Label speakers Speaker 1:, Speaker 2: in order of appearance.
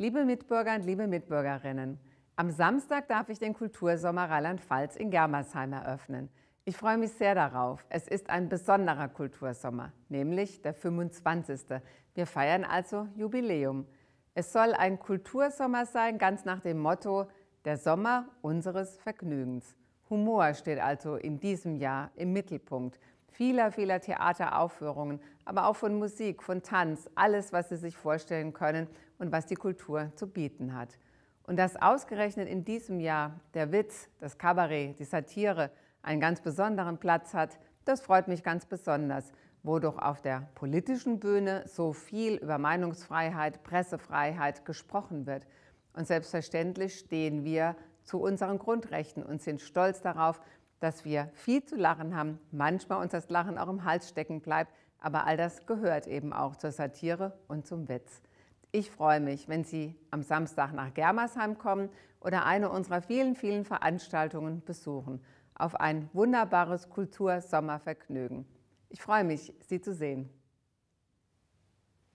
Speaker 1: Liebe Mitbürger und liebe Mitbürgerinnen, am Samstag darf ich den Kultursommer Rheinland-Pfalz in Germersheim eröffnen. Ich freue mich sehr darauf. Es ist ein besonderer Kultursommer, nämlich der 25. Wir feiern also Jubiläum. Es soll ein Kultursommer sein, ganz nach dem Motto, der Sommer unseres Vergnügens. Humor steht also in diesem Jahr im Mittelpunkt vieler, vieler Theateraufführungen, aber auch von Musik, von Tanz, alles, was Sie sich vorstellen können und was die Kultur zu bieten hat. Und dass ausgerechnet in diesem Jahr der Witz, das Kabarett, die Satire einen ganz besonderen Platz hat, das freut mich ganz besonders, wo doch auf der politischen Bühne so viel über Meinungsfreiheit, Pressefreiheit gesprochen wird. Und selbstverständlich stehen wir zu unseren Grundrechten und sind stolz darauf, dass wir viel zu lachen haben, manchmal uns das Lachen auch im Hals stecken bleibt, aber all das gehört eben auch zur Satire und zum Witz. Ich freue mich, wenn Sie am Samstag nach Germersheim kommen oder eine unserer vielen, vielen Veranstaltungen besuchen. Auf ein wunderbares Kultursommervergnügen. Ich freue mich, Sie zu sehen.